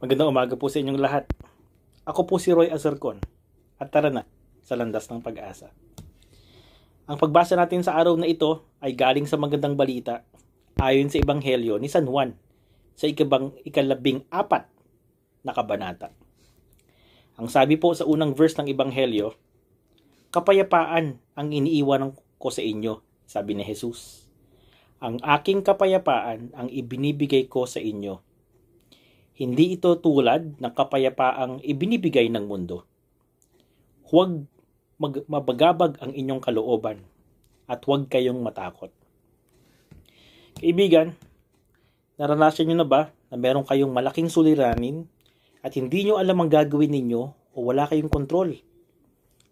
Magandang umaga po sa inyong lahat. Ako po si Roy Azarcon at tara na sa landas ng pag-asa. Ang pagbasa natin sa araw na ito ay galing sa magandang balita ayon sa Ebanghelyo ni San Juan sa ikabang ikalabing apat na kabanata. Ang sabi po sa unang verse ng Ebanghelyo, Kapayapaan ang iniiwan ko sa inyo, sabi ni Jesus. Ang aking kapayapaan ang ibinibigay ko sa inyo hindi ito tulad ng kapayapaang ibinibigay ng mundo. Huwag mag- mabagabag ang inyong kalooban at huwag kayong matakot. Kaibigan, naranasan nyo na ba na meron kayong malaking suliranin at hindi nyo alam ang gagawin ninyo o wala kayong kontrol?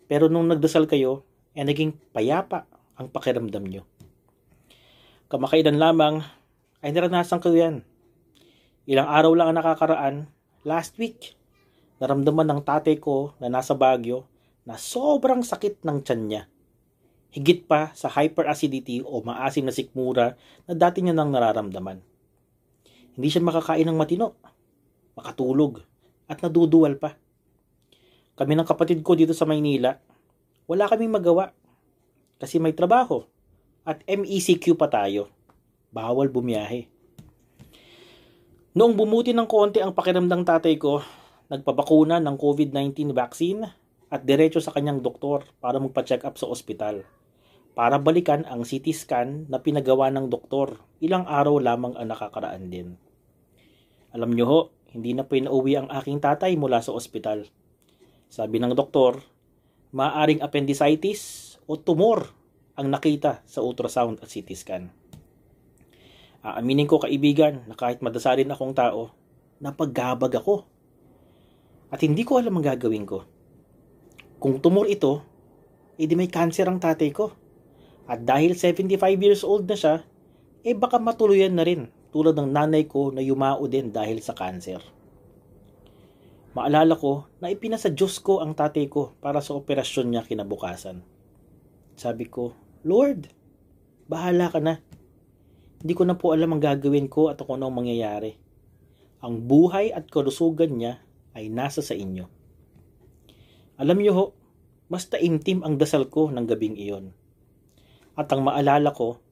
Pero nung nagdasal kayo, ay eh, naging payapa ang pakiramdam nyo. Kamakailan lamang ay naranasan ko yan Ilang araw lang ang nakakaraan, last week, naramdaman ng tatay ko na nasa Baguio na sobrang sakit ng tiyan niya. Higit pa sa hyperacidity o maasim na sikmura na dati niya nang nararamdaman. Hindi siya makakain ng matino, makatulog, at naduduwal pa. Kami ng kapatid ko dito sa Maynila, wala kaming magawa kasi may trabaho at MECQ pa tayo. Bawal bumiyahe. Noong bumuti ng konti ang pakiramdang tatay ko, nagpabakuna ng COVID-19 vaccine at diretso sa kanyang doktor para magpa-check up sa ospital. Para balikan ang CT scan na pinagawa ng doktor ilang araw lamang ang nakakaraan din. Alam nyo ho, hindi na pinauwi ang aking tatay mula sa ospital. Sabi ng doktor, maaring appendicitis o tumor ang nakita sa ultrasound at CT scan. Aaminin ko kaibigan na kahit madasalin akong tao, napaggabag ako. At hindi ko alam ang gagawin ko. Kung tumor ito, edi may cancer ang tatay ko. At dahil 75 years old na siya, eh baka matuluyan na rin tulad ng nanay ko na yumao din dahil sa cancer. Maalala ko na ipinasa Diyos ko ang tatay ko para sa operasyon niya kinabukasan. Sabi ko, Lord, bahala ka na hindi ko na po alam ang gagawin ko at kung ano ang mangyayari. Ang buhay at kalusugan niya ay nasa sa inyo. Alam niyo ho, mas taimtim ang dasal ko ng gabing iyon. At ang maalala ko,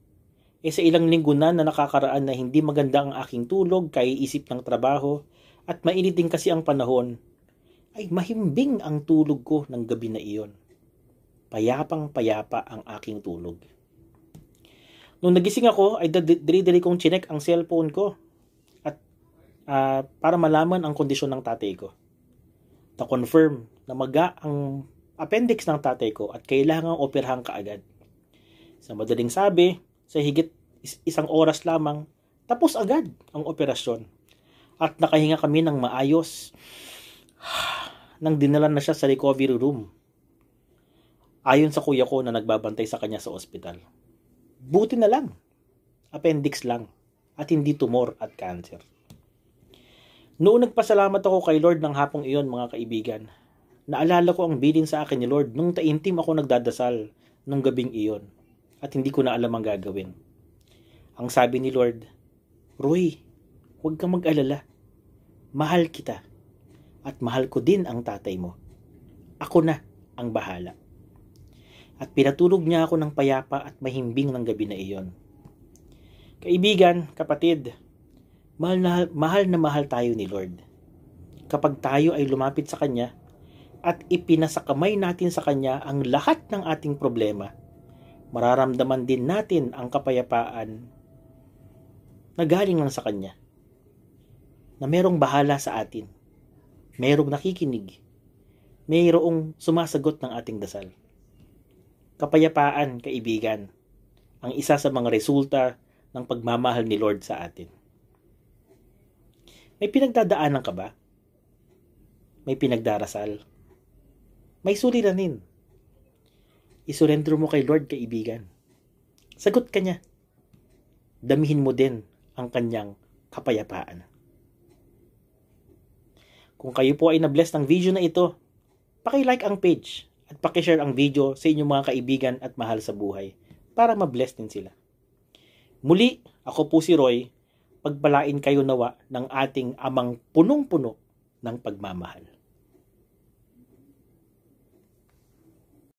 e sa ilang linggo na na nakakaraan na hindi maganda ang aking tulog, kaiisip ng trabaho, at mainit din kasi ang panahon, ay mahimbing ang tulog ko ng gabi na iyon. Payapang payapa ang aking tulog. Nung nagising ako, ay dali-dali kong chinek ang cellphone ko at uh, para malaman ang kondisyon ng tatay ko. Na-confirm na maga ang appendix ng tatay ko at kailangan operahan kaagad. Sa madaling sabi, sa higit isang oras lamang, tapos agad ang operasyon. At nakahinga kami ng maayos nang dinala na siya sa recovery room. Ayon sa kuya ko na nagbabantay sa kanya sa ospital buti na lang. Appendix lang. At hindi tumor at cancer. Noong nagpasalamat ako kay Lord ng hapong iyon mga kaibigan, naalala ko ang biling sa akin ni Lord nung taintim ako nagdadasal nung gabing iyon at hindi ko na alam ang gagawin. Ang sabi ni Lord, Roy, huwag kang mag-alala. Mahal kita at mahal ko din ang tatay mo. Ako na ang bahala at pinatulog niya ako ng payapa at mahimbing ng gabi na iyon. Kaibigan, kapatid, mahal na, mahal na mahal tayo ni Lord. Kapag tayo ay lumapit sa Kanya at ipinasakamay natin sa Kanya ang lahat ng ating problema, mararamdaman din natin ang kapayapaan na galing lang sa Kanya. Na merong bahala sa atin. Merong nakikinig. Mayroong sumasagot ng ating dasal kapayapaan, kaibigan, ang isa sa mga resulta ng pagmamahal ni Lord sa atin. May pinagdadaanan ka ba? May pinagdarasal? May suliranin? Isurrender mo kay Lord, kaibigan. Sagot ka niya. Damihin mo din ang kanyang kapayapaan. Kung kayo po ay nabless ng video na ito, paki-like ang page at pakishare ang video sa inyong mga kaibigan at mahal sa buhay para mabless din sila. Muli, ako po si Roy. Pagpalain kayo nawa ng ating amang punong-puno ng pagmamahal.